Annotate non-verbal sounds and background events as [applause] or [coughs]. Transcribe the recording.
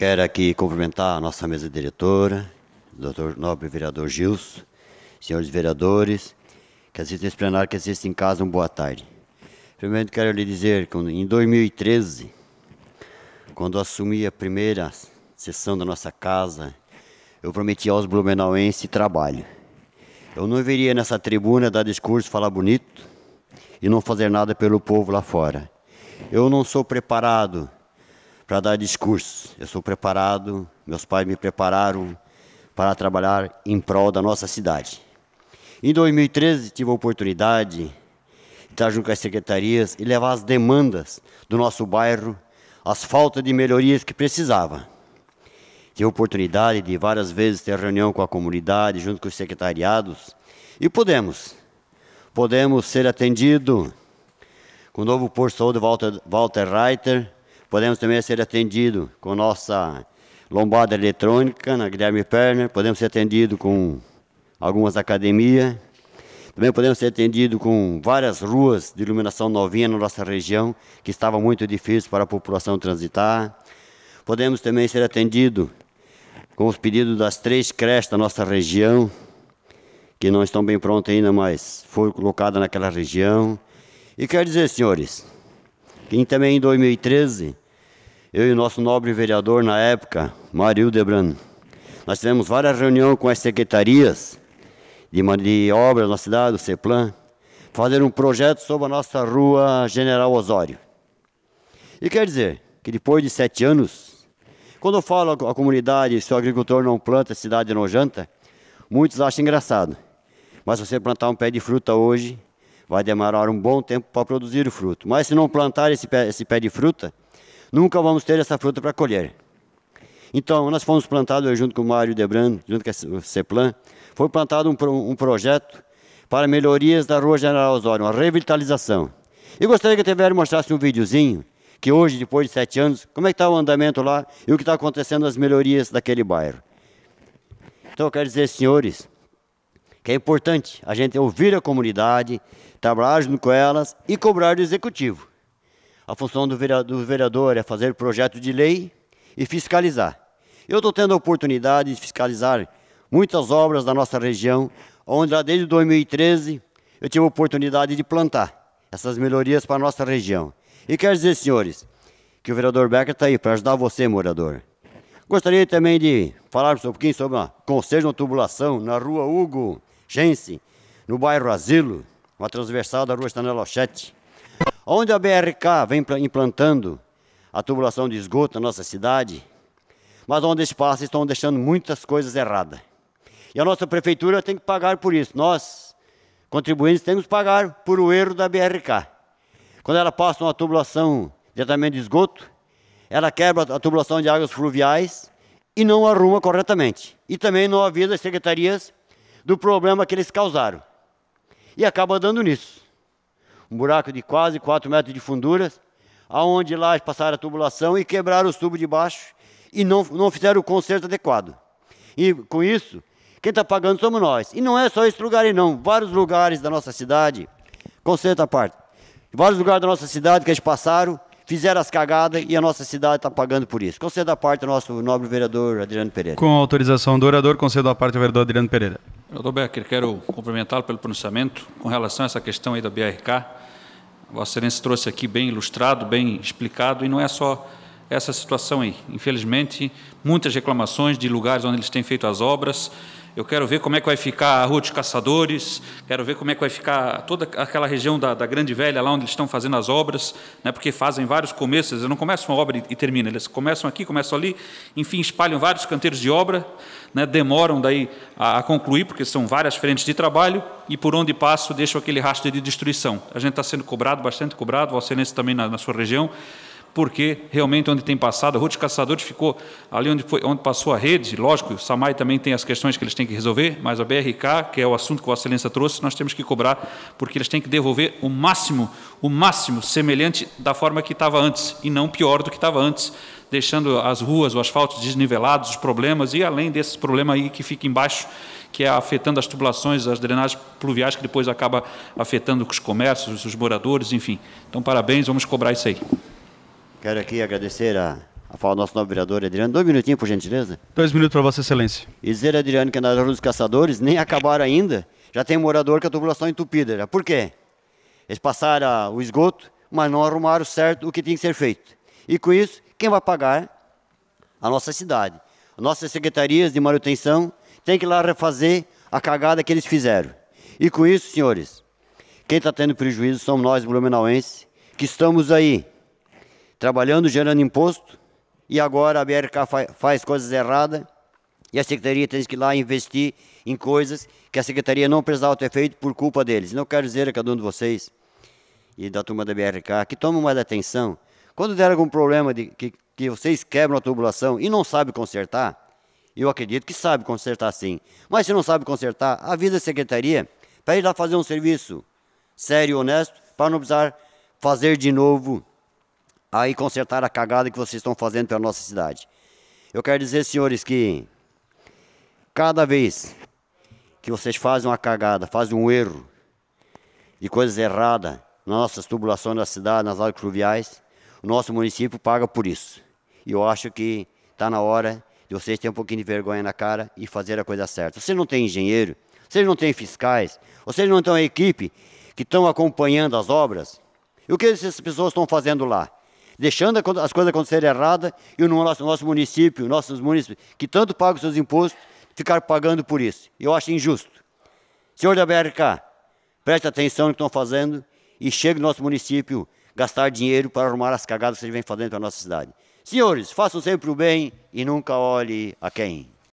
Quero aqui cumprimentar a nossa mesa diretora, doutor nobre vereador Gilson, senhores vereadores, que assistem esse plenário, que assistem em casa, uma boa tarde. Primeiro quero lhe dizer que em 2013, quando assumi a primeira sessão da nossa casa, eu prometi aos blumenauenses trabalho. Eu não viria nessa tribuna dar discurso, falar bonito e não fazer nada pelo povo lá fora. Eu não sou preparado para dar discursos. Eu sou preparado, meus pais me prepararam para trabalhar em prol da nossa cidade. Em 2013, tive a oportunidade de estar junto com as secretarias e levar as demandas do nosso bairro, as faltas de melhorias que precisava. Tive a oportunidade de várias vezes ter reunião com a comunidade, junto com os secretariados, e podemos. Podemos ser atendido com o novo posto de saúde Walter, Walter Reiter, Podemos também ser atendido com nossa lombada eletrônica na Guilherme Perner, podemos ser atendido com algumas academias, também podemos ser atendido com várias ruas de iluminação novinha na nossa região, que estava muito difícil para a população transitar. Podemos também ser atendido com os pedidos das três creches da nossa região, que não estão bem prontas ainda, mas foram colocadas naquela região. E quero dizer, senhores, que também em 2013 eu e o nosso nobre vereador na época, Mário Debran, nós tivemos várias reuniões com as secretarias de, de obras na cidade, do CEPLAN, fazer um projeto sobre a nossa rua General Osório. E quer dizer que depois de sete anos, quando eu falo à comunidade se o agricultor não planta, a cidade não janta, muitos acham engraçado. Mas você plantar um pé de fruta hoje, vai demorar um bom tempo para produzir o fruto. Mas se não plantar esse pé, esse pé de fruta, nunca vamos ter essa fruta para colher. Então, nós fomos plantados, junto com o Mário Debran, junto com o CEPLAN, foi plantado um, um projeto para melhorias da Rua General Osório, uma revitalização. E gostaria que a TVR mostrasse um videozinho, que hoje, depois de sete anos, como é que está o andamento lá e o que está acontecendo nas melhorias daquele bairro. Então, eu quero dizer, senhores, que é importante a gente ouvir a comunidade, trabalhar junto com elas e cobrar do executivo. A função do vereador é fazer projeto de lei e fiscalizar. Eu estou tendo a oportunidade de fiscalizar muitas obras da nossa região, onde já desde 2013 eu tive a oportunidade de plantar essas melhorias para a nossa região. E quero dizer, senhores, que o vereador Becker está aí para ajudar você, morador. Gostaria também de falar um pouquinho sobre o conselho de tubulação na rua Hugo Gense, no bairro Asilo, uma transversal da rua Stanelo Onde a BRK vem implantando a tubulação de esgoto na nossa cidade, mas onde eles passam estão deixando muitas coisas erradas. E a nossa prefeitura tem que pagar por isso. Nós, contribuintes, temos que pagar por o erro da BRK. Quando ela passa uma tubulação de tratamento de esgoto, ela quebra a tubulação de águas fluviais e não arruma corretamente. E também não avisa as secretarias do problema que eles causaram. E acaba dando nisso um buraco de quase 4 metros de fundura, aonde lá passaram a tubulação e quebraram os tubos de baixo e não, não fizeram o conserto adequado. E com isso, quem está pagando somos nós. E não é só esse lugar aí não, vários lugares da nossa cidade, conserto à parte, vários lugares da nossa cidade que eles passaram, fizeram as cagadas e a nossa cidade está pagando por isso. Concedo à parte ao nosso nobre vereador Adriano Pereira. Com autorização do orador, concedo à parte ao vereador Adriano Pereira. Doutor Becker, quero cumprimentá-lo pelo pronunciamento. Com relação a essa questão aí da BRK, Vossa Excelência trouxe aqui bem ilustrado, bem explicado, e não é só essa situação aí. Infelizmente, muitas reclamações de lugares onde eles têm feito as obras, eu quero ver como é que vai ficar a Rua de Caçadores, quero ver como é que vai ficar toda aquela região da, da Grande Velha, lá onde eles estão fazendo as obras, né, porque fazem vários começos, eles não começam uma obra e, e terminam, eles começam aqui, começam ali, enfim, espalham vários canteiros de obra, né, demoram daí a, a, concluir, porque são várias frentes de trabalho, e por onde passo deixam aquele rastro de destruição. A gente está sendo cobrado, bastante cobrado, o Alcenense também na, na sua região, porque realmente onde tem passado, a Ruth Caçadores ficou ali onde, foi, onde passou a rede, lógico, o SAMAI também tem as questões que eles têm que resolver, mas a BRK, que é o assunto que Vossa Excelência trouxe, nós temos que cobrar, porque eles têm que devolver o máximo, o máximo semelhante da forma que estava antes, e não pior do que estava antes, deixando as ruas, o asfalto desnivelados, os problemas, e além desse problema aí que fica embaixo, que é afetando as tubulações, as drenagens pluviais, que depois acaba afetando os comércios, os moradores, enfim. Então, parabéns, vamos cobrar isso aí. Quero aqui agradecer a, a fala do nosso novo vereador Adriano. Dois minutinhos, por gentileza. Dois minutos para Vossa Excelência. E dizer, Adriano, que na Rua dos Caçadores nem [coughs] acabaram ainda. Já tem morador com a tubulação entupida. Já. Por quê? Eles passaram o esgoto, mas não arrumaram certo o que tinha que ser feito. E com isso, quem vai pagar? A nossa cidade. Nossas secretarias de manutenção têm que ir lá refazer a cagada que eles fizeram. E com isso, senhores, quem está tendo prejuízo somos nós, blumenauenses, que estamos aí trabalhando, gerando imposto, e agora a BRK faz coisas erradas, e a Secretaria tem que ir lá investir em coisas que a Secretaria não precisava ter feito por culpa deles. Não quero dizer a cada um de vocês e da turma da BRK que tomem mais atenção. Quando der algum problema de, que, que vocês quebram a tubulação e não sabem consertar, eu acredito que sabe consertar sim. Mas se não sabe consertar, avisa a secretaria para ir lá fazer um serviço sério e honesto, para não precisar fazer de novo aí consertar a cagada que vocês estão fazendo pela nossa cidade. Eu quero dizer, senhores, que cada vez que vocês fazem uma cagada, fazem um erro de coisas erradas nas nossas tubulações da cidade, nas áreas fluviais, o nosso município paga por isso. E eu acho que está na hora de vocês terem um pouquinho de vergonha na cara e fazer a coisa certa. Vocês não têm engenheiro, vocês não têm fiscais, vocês não têm uma equipe que estão acompanhando as obras. E o que essas pessoas estão fazendo lá? deixando as coisas acontecerem erradas e o nosso, nosso município, nossos municípios, que tanto pagam seus impostos, ficar pagando por isso. Eu acho injusto. Senhor da BRK, preste atenção no que estão fazendo e chegue no nosso município gastar dinheiro para arrumar as cagadas que vocês vêm fazendo para a nossa cidade. Senhores, façam sempre o bem e nunca olhe a quem.